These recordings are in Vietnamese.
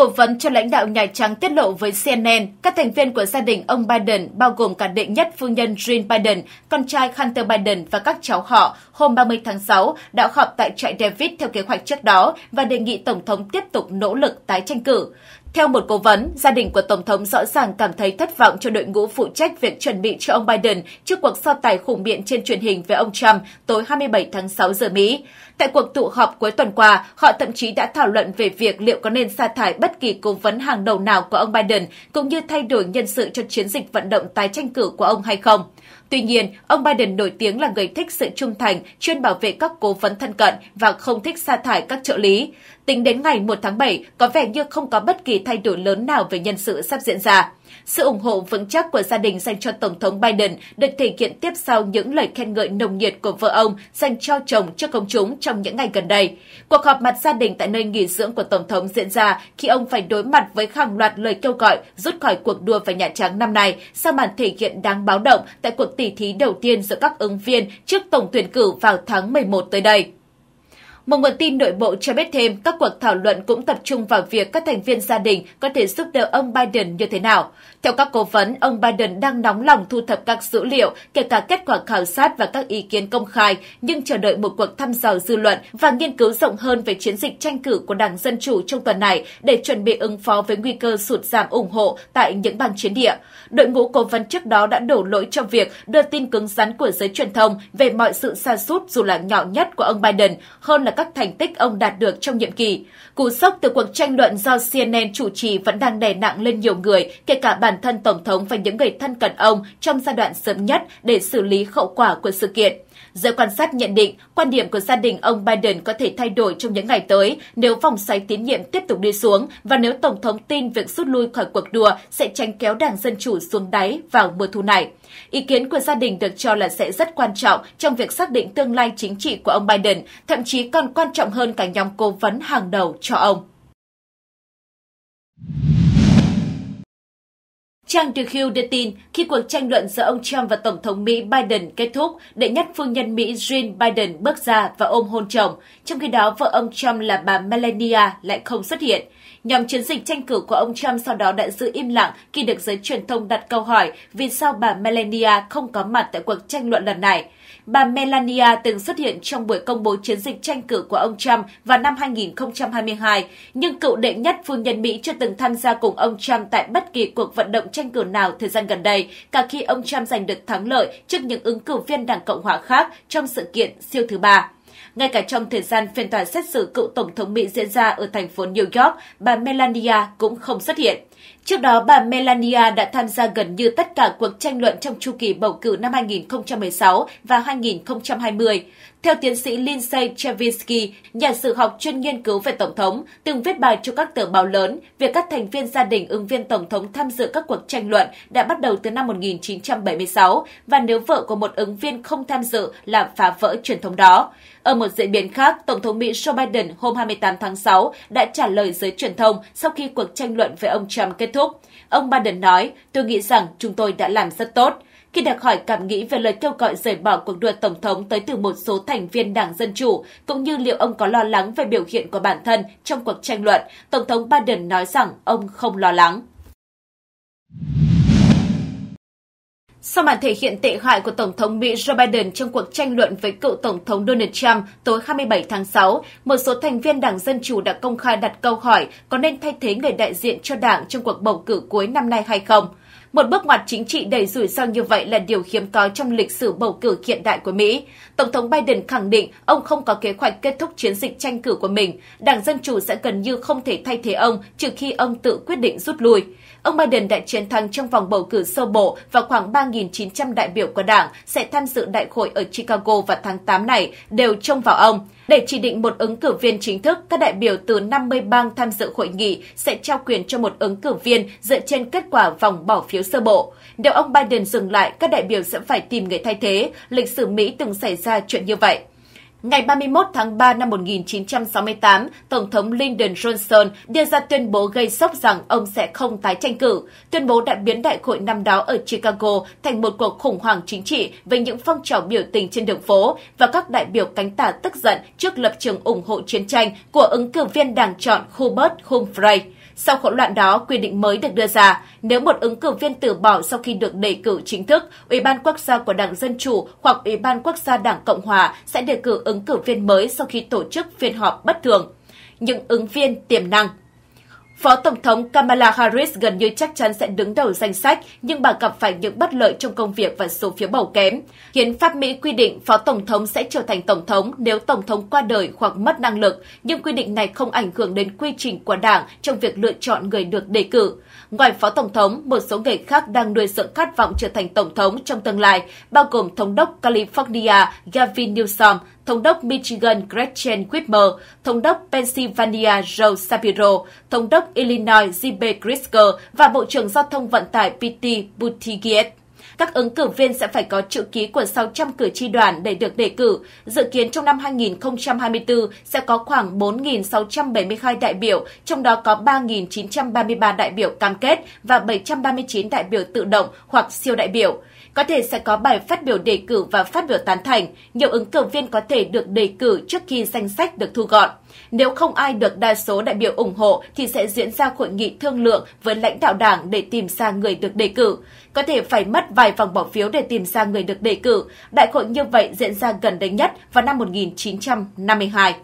cố vấn cho lãnh đạo Nhà Trắng tiết lộ với CNN, các thành viên của gia đình ông Biden, bao gồm cả đệ nhất phu nhân Jill Biden, con trai Hunter Biden và các cháu họ, hôm 30 tháng 6 đã họp tại trại David theo kế hoạch trước đó và đề nghị Tổng thống tiếp tục nỗ lực tái tranh cử. Theo một cố vấn, gia đình của Tổng thống rõ ràng cảm thấy thất vọng cho đội ngũ phụ trách việc chuẩn bị cho ông Biden trước cuộc so tài khủng biện trên truyền hình với ông Trump tối 27 tháng 6 giờ Mỹ. Tại cuộc tụ họp cuối tuần qua, họ thậm chí đã thảo luận về việc liệu có nên sa thải bất kỳ cố vấn hàng đầu nào của ông Biden, cũng như thay đổi nhân sự cho chiến dịch vận động tái tranh cử của ông hay không. Tuy nhiên, ông Biden nổi tiếng là người thích sự trung thành, chuyên bảo vệ các cố vấn thân cận và không thích sa thải các trợ lý. Tính đến ngày 1 tháng 7, có vẻ như không có bất kỳ thay đổi lớn nào về nhân sự sắp diễn ra. Sự ủng hộ vững chắc của gia đình dành cho Tổng thống Biden được thể hiện tiếp sau những lời khen ngợi nồng nhiệt của vợ ông dành cho chồng trước công chúng trong những ngày gần đây. Cuộc họp mặt gia đình tại nơi nghỉ dưỡng của Tổng thống diễn ra khi ông phải đối mặt với hàng loạt lời kêu gọi rút khỏi cuộc đua vào Nhà Trắng năm nay sau màn thể hiện đáng báo động tại cuộc tỷ thí đầu tiên giữa các ứng viên trước tổng tuyển cử vào tháng 11 tới đây. Một nguồn tin nội bộ cho biết thêm các cuộc thảo luận cũng tập trung vào việc các thành viên gia đình có thể giúp đỡ ông Biden như thế nào. Theo các cố vấn, ông Biden đang nóng lòng thu thập các dữ liệu, kể cả kết quả khảo sát và các ý kiến công khai, nhưng chờ đợi một cuộc thăm dò dư luận và nghiên cứu rộng hơn về chiến dịch tranh cử của Đảng Dân Chủ trong tuần này để chuẩn bị ứng phó với nguy cơ sụt giảm ủng hộ tại những bang chiến địa. Đội ngũ cố vấn trước đó đã đổ lỗi cho việc đưa tin cứng rắn của giới truyền thông về mọi sự sa sút dù là nhỏ nhất của ông Biden hơn là các các thành tích ông đạt được trong nhiệm kỳ. Cú sốc từ cuộc tranh luận do CNN chủ trì vẫn đang đè nặng lên nhiều người, kể cả bản thân Tổng thống và những người thân cận ông trong giai đoạn sớm nhất để xử lý hậu quả của sự kiện. Giới quan sát nhận định, quan điểm của gia đình ông Biden có thể thay đổi trong những ngày tới nếu vòng xoáy tín nhiệm tiếp tục đi xuống và nếu Tổng thống tin việc rút lui khỏi cuộc đua sẽ tránh kéo Đảng Dân Chủ xuống đáy vào mùa thu này. Ý kiến của gia đình được cho là sẽ rất quan trọng trong việc xác định tương lai chính trị của ông Biden, thậm chí còn quan trọng hơn cả nhóm cố vấn hàng đầu cho ông. Trang The Hill đưa tin khi cuộc tranh luận giữa ông Trump và Tổng thống Mỹ Biden kết thúc, đệ nhất phu nhân Mỹ Jill Biden bước ra và ôm hôn chồng, trong khi đó vợ ông Trump là bà Melania lại không xuất hiện. Nhóm chiến dịch tranh cử của ông Trump sau đó đã giữ im lặng khi được giới truyền thông đặt câu hỏi vì sao bà Melania không có mặt tại cuộc tranh luận lần này. Bà Melania từng xuất hiện trong buổi công bố chiến dịch tranh cử của ông Trump vào năm 2022, nhưng cựu đệ nhất phu nhân Mỹ chưa từng tham gia cùng ông Trump tại bất kỳ cuộc vận động tranh cử nào thời gian gần đây, cả khi ông Trump giành được thắng lợi trước những ứng cử viên Đảng Cộng hòa khác trong sự kiện siêu thứ ba. Ngay cả trong thời gian phiên tòa xét xử cựu Tổng thống Mỹ diễn ra ở thành phố New York, bà Melania cũng không xuất hiện. Trước đó, bà Melania đã tham gia gần như tất cả cuộc tranh luận trong chu kỳ bầu cử năm 2016 và 2020. Theo tiến sĩ Lindsay Chavinsky, nhà sử học chuyên nghiên cứu về Tổng thống, từng viết bài cho các tờ báo lớn, việc các thành viên gia đình ứng viên Tổng thống tham dự các cuộc tranh luận đã bắt đầu từ năm 1976 và nếu vợ của một ứng viên không tham dự là phá vỡ truyền thống đó. Ở một diễn biến khác, Tổng thống Mỹ Joe Biden hôm 28 tháng 6 đã trả lời giới truyền thông sau khi cuộc tranh luận về ông Trump kết thúc thúc. Ông Biden nói, tôi nghĩ rằng chúng tôi đã làm rất tốt. Khi được hỏi cảm nghĩ về lời kêu gọi rời bỏ cuộc đua Tổng thống tới từ một số thành viên Đảng Dân Chủ, cũng như liệu ông có lo lắng về biểu hiện của bản thân trong cuộc tranh luận, Tổng thống Biden nói rằng ông không lo lắng. Sau màn thể hiện tệ hại của Tổng thống Mỹ Joe Biden trong cuộc tranh luận với cựu Tổng thống Donald Trump tối 27 tháng 6, một số thành viên Đảng Dân Chủ đã công khai đặt câu hỏi có nên thay thế người đại diện cho Đảng trong cuộc bầu cử cuối năm nay hay không – một bước ngoặt chính trị đầy rủi ro như vậy là điều hiếm có trong lịch sử bầu cử hiện đại của Mỹ. Tổng thống Biden khẳng định ông không có kế hoạch kết thúc chiến dịch tranh cử của mình. Đảng Dân Chủ sẽ gần như không thể thay thế ông trừ khi ông tự quyết định rút lui. Ông Biden đã chiến thắng trong vòng bầu cử sơ bộ và khoảng 3.900 đại biểu của đảng sẽ tham dự đại hội ở Chicago vào tháng 8 này đều trông vào ông. Để chỉ định một ứng cử viên chính thức, các đại biểu từ 50 bang tham dự hội nghị sẽ trao quyền cho một ứng cử viên dựa trên kết quả vòng bỏ phiếu sơ bộ. Nếu ông Biden dừng lại, các đại biểu sẽ phải tìm người thay thế. Lịch sử Mỹ từng xảy ra chuyện như vậy. Ngày 31 tháng 3 năm 1968, Tổng thống Lyndon Johnson đưa ra tuyên bố gây sốc rằng ông sẽ không tái tranh cử. Tuyên bố đã biến đại hội năm đó ở Chicago thành một cuộc khủng hoảng chính trị về những phong trào biểu tình trên đường phố và các đại biểu cánh tả tức giận trước lập trường ủng hộ chiến tranh của ứng cử viên đảng chọn Hubert Humphrey. Sau hỗn loạn đó, quy định mới được đưa ra, nếu một ứng cử viên từ bỏ sau khi được đề cử chính thức, Ủy ban quốc gia của Đảng Dân chủ hoặc Ủy ban quốc gia Đảng Cộng hòa sẽ đề cử ứng cử viên mới sau khi tổ chức phiên họp bất thường. Những ứng viên tiềm năng Phó Tổng thống Kamala Harris gần như chắc chắn sẽ đứng đầu danh sách, nhưng bà gặp phải những bất lợi trong công việc và số phiếu bầu kém. Hiến pháp Mỹ quy định Phó Tổng thống sẽ trở thành Tổng thống nếu Tổng thống qua đời hoặc mất năng lực, nhưng quy định này không ảnh hưởng đến quy trình của Đảng trong việc lựa chọn người được đề cử. Ngoài Phó Tổng thống, một số người khác đang nuôi dưỡng khát vọng trở thành Tổng thống trong tương lai, bao gồm Thống đốc California Gavin Newsom, Thống đốc Michigan Gretchen Whitmer, Thống đốc Pennsylvania Joe Shapiro, Thống đốc Illinois J.B. Pritzker và Bộ trưởng Giao thông Vận tải Pete Buttigieg. Các ứng cử viên sẽ phải có chữ ký của 600 cử tri đoàn để được đề cử. Dự kiến trong năm 2024 sẽ có khoảng 4.672 đại biểu, trong đó có 3.933 đại biểu cam kết và 739 đại biểu tự động hoặc siêu đại biểu. Có thể sẽ có bài phát biểu đề cử và phát biểu tán thành, nhiều ứng cử viên có thể được đề cử trước khi danh sách được thu gọn. Nếu không ai được đa số đại biểu ủng hộ thì sẽ diễn ra hội nghị thương lượng với lãnh đạo đảng để tìm ra người được đề cử. Có thể phải mất vài vòng bỏ phiếu để tìm ra người được đề cử. Đại hội như vậy diễn ra gần đây nhất vào năm 1952.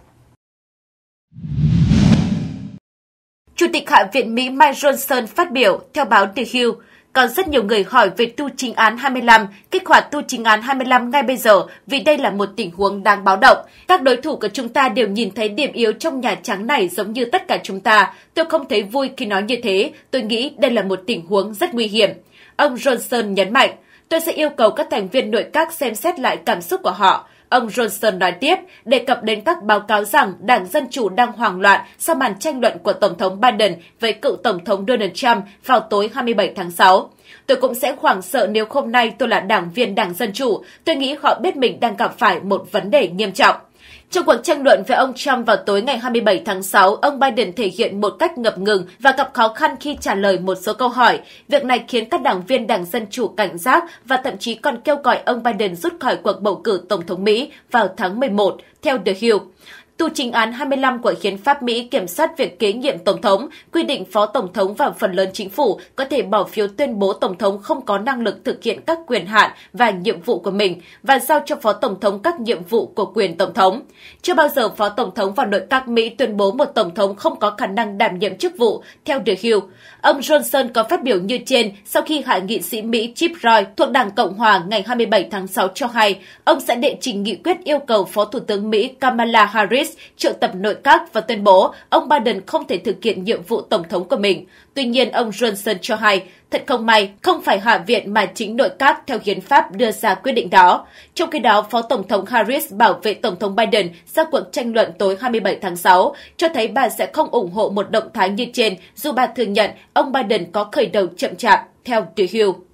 Chủ tịch Hạ viện Mỹ Mike Johnson phát biểu theo báo The Hill, còn rất nhiều người hỏi về tu chính án 25, kích hoạt tu chính án 25 ngay bây giờ vì đây là một tình huống đáng báo động. Các đối thủ của chúng ta đều nhìn thấy điểm yếu trong Nhà Trắng này giống như tất cả chúng ta. Tôi không thấy vui khi nói như thế. Tôi nghĩ đây là một tình huống rất nguy hiểm. Ông Johnson nhấn mạnh, tôi sẽ yêu cầu các thành viên nội các xem xét lại cảm xúc của họ. Ông Johnson nói tiếp, đề cập đến các báo cáo rằng Đảng Dân Chủ đang hoảng loạn sau màn tranh luận của Tổng thống Biden với cựu Tổng thống Donald Trump vào tối 27 tháng 6. Tôi cũng sẽ hoảng sợ nếu hôm nay tôi là đảng viên Đảng Dân Chủ. Tôi nghĩ họ biết mình đang gặp phải một vấn đề nghiêm trọng. Trong cuộc tranh luận với ông Trump vào tối ngày 27 tháng 6, ông Biden thể hiện một cách ngập ngừng và gặp khó khăn khi trả lời một số câu hỏi. Việc này khiến các đảng viên Đảng Dân Chủ cảnh giác và thậm chí còn kêu gọi ông Biden rút khỏi cuộc bầu cử Tổng thống Mỹ vào tháng 11, theo The Hill. Tù trình án 25 của hiến pháp Mỹ kiểm soát việc kế nhiệm Tổng thống, quy định Phó Tổng thống và phần lớn chính phủ có thể bỏ phiếu tuyên bố Tổng thống không có năng lực thực hiện các quyền hạn và nhiệm vụ của mình và giao cho Phó Tổng thống các nhiệm vụ của quyền Tổng thống. Chưa bao giờ Phó Tổng thống và nội các Mỹ tuyên bố một Tổng thống không có khả năng đảm nhiệm chức vụ, theo The Hill. Ông Johnson có phát biểu như trên sau khi hạ nghị sĩ Mỹ Chip Roy thuộc Đảng Cộng Hòa ngày 27 tháng 6 cho hay ông sẽ đệ trình nghị quyết yêu cầu Phó Thủ tướng Mỹ Kamala Harris Harris triệu tập nội các và tuyên bố ông Biden không thể thực hiện nhiệm vụ tổng thống của mình. Tuy nhiên, ông Johnson cho hay, thật không may, không phải Hạ viện mà chính nội các theo hiến pháp đưa ra quyết định đó. Trong khi đó, Phó Tổng thống Harris bảo vệ Tổng thống Biden sau cuộc tranh luận tối 27 tháng 6, cho thấy bà sẽ không ủng hộ một động thái như trên, dù bà thừa nhận ông Biden có khởi đầu chậm chạp, theo The Hill.